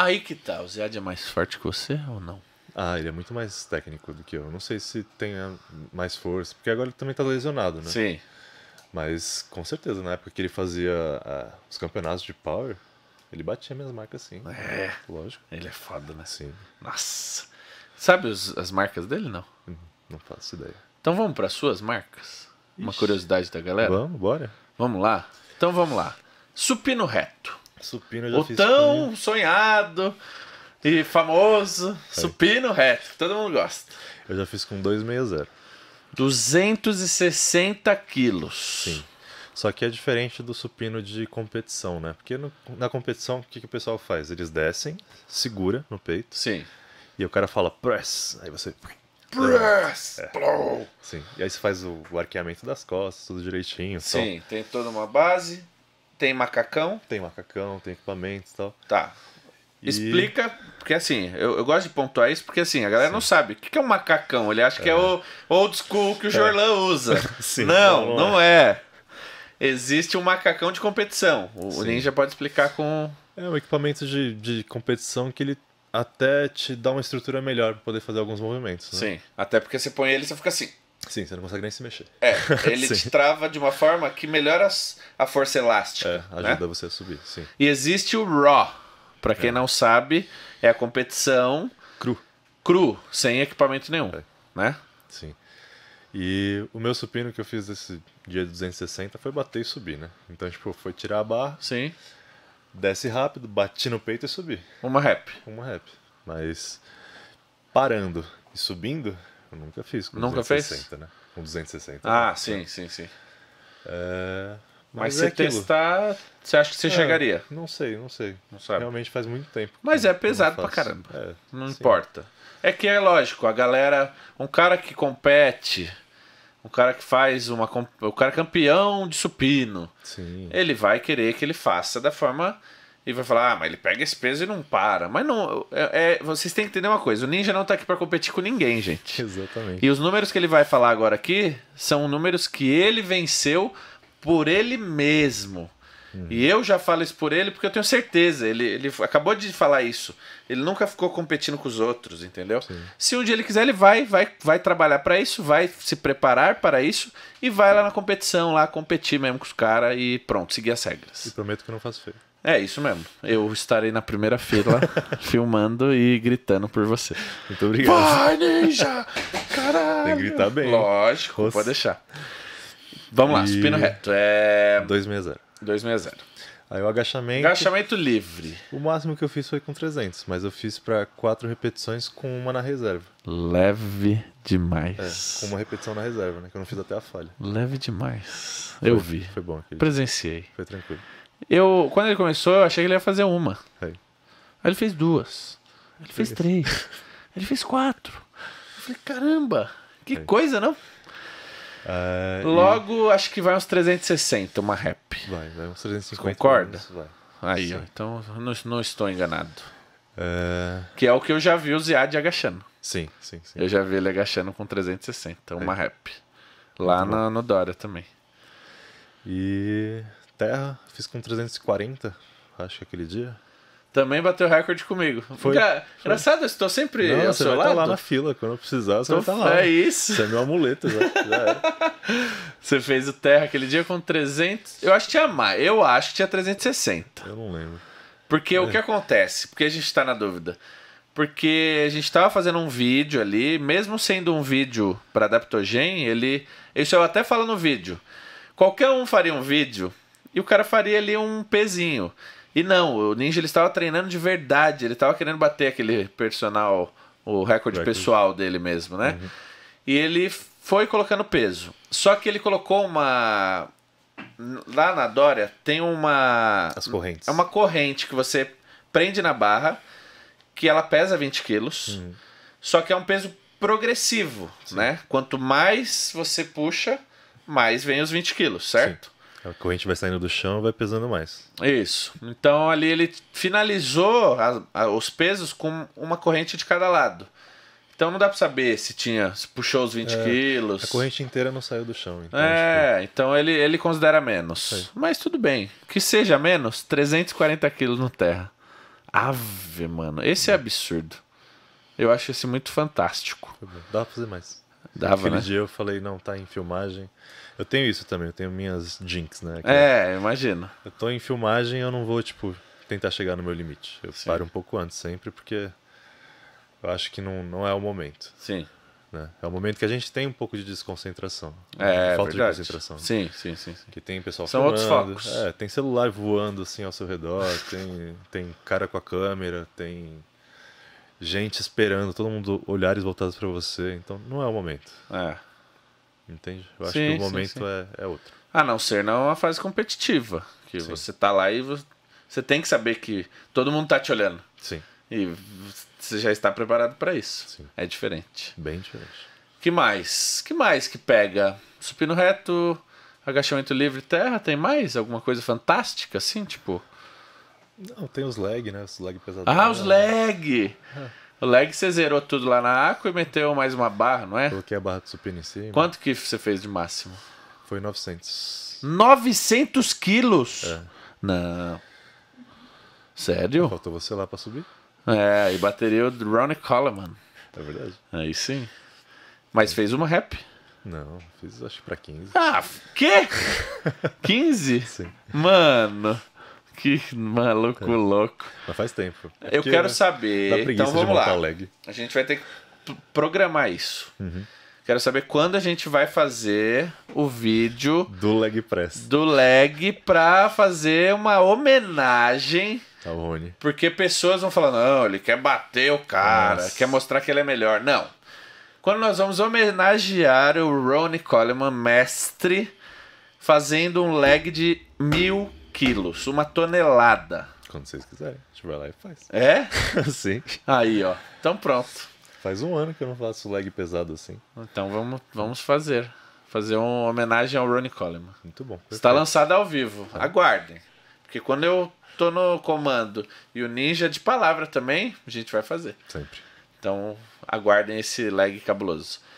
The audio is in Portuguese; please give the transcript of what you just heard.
Aí que tá, o Zed é mais forte que você ou não? Ah, ele é muito mais técnico do que eu. Não sei se tenha é, mais força, porque agora ele também tá lesionado, né? Sim. Mas com certeza, na época que ele fazia os campeonatos de Power, ele batia minhas marcas sim. É. Lógico. Ele é foda, né? Sim. Nossa. Sabe os, as marcas dele, não? Hum, não faço ideia. Então vamos para suas marcas? Ixi. Uma curiosidade da galera? Vamos, bora. Vamos lá? Então vamos lá. Supino reto. Supino já O tão supino. sonhado e famoso Aí. É. supino reto. Todo mundo gosta. Eu já fiz com 260. 260 quilos. Sim. Só que é diferente do supino de competição, né? Porque no, na competição, o que, que o pessoal faz? Eles descem, segura no peito. Sim. E o cara fala press. Aí você. Press! É. Sim. E aí você faz o, o arqueamento das costas, tudo direitinho. Sim, então... tem toda uma base. Tem macacão? Tem macacão, tem equipamentos e tal. Tá. E... Explica, porque assim, eu, eu, gosto de pontuar isso, porque assim, a galera Sim. não sabe. O que é um macacão? Ele acha que é, é. o old school que o é. Jorlan usa. Sim, não, não, não é. é. Existe um macacão de competição. O Ninja pode explicar com. É um equipamento de, de competição que ele até te dá uma estrutura melhor para poder fazer alguns movimentos. Né? Sim. Até porque você põe ele e você fica assim. Sim, você não consegue nem se mexer. É, ele te trava de uma forma que melhora a força elástica. É, né? ajuda né? você a subir, sim. E existe o Raw. Para quem é. não sabe, é a competição cru. Cru, sem equipamento nenhum, é. né? Sim. E o meu supino que eu fiz esse dia 260 foi bater e subir, né? Então, tipo, foi tirar a barra. Sim. Desce rápido, bati no peito e subi. Uma rap. Uma rap. Mas parando e subindo, eu nunca fiz com nunca 260, fez? né? Com 260. Ah, né? sim, sim, sim. É... Mas, mas se é testar, você acha que você é, chegaria? Não sei, não sei. Não sabe. Realmente faz muito tempo. Mas é pesado pra caramba. É, não sim. importa. É que é lógico, a galera. Um cara que compete, um cara que faz uma. O um cara campeão de supino. Sim. Ele vai querer que ele faça da forma e vai falar, ah, mas ele pega esse peso e não para. Mas não, é, é vocês têm que entender uma coisa: o Ninja não tá aqui para competir com ninguém, gente. Exatamente. E os números que ele vai falar agora aqui são números que ele venceu por ele mesmo. Uhum. E eu já falo isso por ele porque eu tenho certeza. Ele, ele acabou de falar isso. Ele nunca ficou competindo com os outros, entendeu? Sim. Se um dia ele quiser, ele vai, vai, vai trabalhar para isso, vai se preparar para isso e vai lá na competição, lá competir mesmo com os caras e pronto, seguir as regras. E prometo que não faço feio. É isso mesmo. Eu estarei na primeira fila filmando e gritando por você. Muito obrigado. Vai, ninja! Caralho! Tem que gritar bem. Lógico, Nossa. pode deixar. Vamos lá, e... supino reto. É... 260. 260. Aí o agachamento. Agachamento livre. O máximo que eu fiz foi com 300, mas eu fiz para quatro repetições com uma na reserva. Leve demais. É, com uma repetição na reserva, né? Que eu não fiz até a falha. Leve demais. Foi, eu vi. Foi bom. Presenciei. Foi tranquilo. Eu, quando ele começou, eu achei que ele ia fazer uma. Aí ele fez duas. Ele fez três. ele fez quatro. Eu falei, caramba, que coisa, não? Uh, Logo, e... acho que vai uns 360 uma rap. Vai, vai uns 350. Concorda? Aí, ó, então não, não, estou enganado. Uh... Que é o que eu já vi o Ziad agachando. Sim, sim, sim. Eu já vi ele agachando com 360, uma é. rap. Lá na, no Dora também. E terra, fiz com 340, acho, que aquele dia. Também bateu recorde comigo. Foi, Engra... foi. Engraçado, eu estou sempre Não, ao você seu vai lado. Tá lá na fila, quando eu precisar, você então, vai estar tá lá. É isso. Você é meu amuleto já. já você fez o terra aquele dia com 300. Eu acho que tinha mais. Eu acho que tinha 360. Eu não lembro. Porque é. o que acontece? Porque a gente está na dúvida. Porque a gente estava fazendo um vídeo ali, mesmo sendo um vídeo para Adaptogen, ele. Isso eu até falo no vídeo. Qualquer um faria um vídeo e o cara faria ali um pezinho. E não, o Ninja ele estava treinando de verdade, ele estava querendo bater aquele personal, o recorde, pessoal dele mesmo, né? Uhum. E ele foi colocando peso. Só que ele colocou uma lá na Dória tem uma as correntes. É uma corrente que você prende na barra que ela pesa 20 quilos. Uhum. Só que é um peso progressivo, Sim. né? Quanto mais você puxa, mais vem os 20 quilos, certo? Sim. A corrente vai saindo do chão vai pesando mais. Isso. Então ali ele finalizou a, a, os pesos com uma corrente de cada lado. Então não dá para saber se tinha, se puxou os 20 é, quilos. A corrente inteira não saiu do chão. Então é, tipo... então ele, ele considera menos. É. Mas tudo bem. Que seja menos, 340 quilos no terra. Ave, mano. Esse é absurdo. Eu acho esse muito fantástico. Dá pra fazer mais. Dava, Aquele né? dia eu falei, não, tá em filmagem. Eu tenho isso também, eu tenho minhas jinx, né? é, é imagina. Eu tô em filmagem, eu não vou, tipo, tentar chegar no meu limite. Eu Sim. paro um pouco antes sempre, porque eu acho que não, não é o momento. Sim. Né? É o momento que a gente tem um pouco de desconcentração. É, é falta verdade. de concentração. Sim, sim, sim, sim. Que tem pessoal São filmando, outros focos. É, tem celular voando assim ao seu redor, tem, tem cara com a câmera, tem gente esperando, todo mundo olhares voltados para você. Então não é o momento. É. Entende? Eu acho sim, que o momento sim, sim. É, é outro. A ah, não ser não é uma fase competitiva. Que você tá lá e você tem que saber que todo mundo tá te olhando. Sim. E você já está preparado para isso. Sim. É diferente. Bem diferente. Que mais? Que mais que pega? Supino reto, agachamento livre, terra, tem mais? Alguma coisa fantástica assim, tipo? Não, tem os lag, né? Os lag pesados. Ah, os lag! O lag você zerou tudo lá na Aqua e meteu mais uma barra, não é? Coloquei a barra de supino em cima. Quanto que você fez de máximo? Foi 900. 900 quilos? É. Não. Sério? Faltou você lá pra subir. É, e bateria o Ronnie Coleman. É verdade. Aí sim. Mas fez uma rap. Não, fiz acho que pra 15. Ah, quê? 15? Sim. Mano que maluco é. louco. Mas faz tempo. É eu quero saber. Então vamos lá. A gente vai ter que programar isso. Uhum. Quero saber quando a gente vai fazer o vídeo do leg press. Do leg pra fazer uma homenagem ao Rony. Porque pessoas vão falar: "Não, ele quer bater o cara, Nossa. quer mostrar que ele é melhor". Não. Quando nós vamos homenagear o Ronnie Coleman, mestre, fazendo um leg de mil quilos, uma tonelada. Quando vocês quiserem, a gente vai lá e faz. É? Sim. Aí, ó. Então pronto. Faz um ano que eu não faço leg pesado assim. Então vamos, vamos fazer. Fazer uma homenagem ao Ronnie Coleman. Muito bom. Perfeito. Está lançado ao vivo. Ah. Aguardem. Porque quando eu tô no comando e o ninja de palavra também, a gente vai fazer. Sempre. Então aguardem esse lag cabuloso.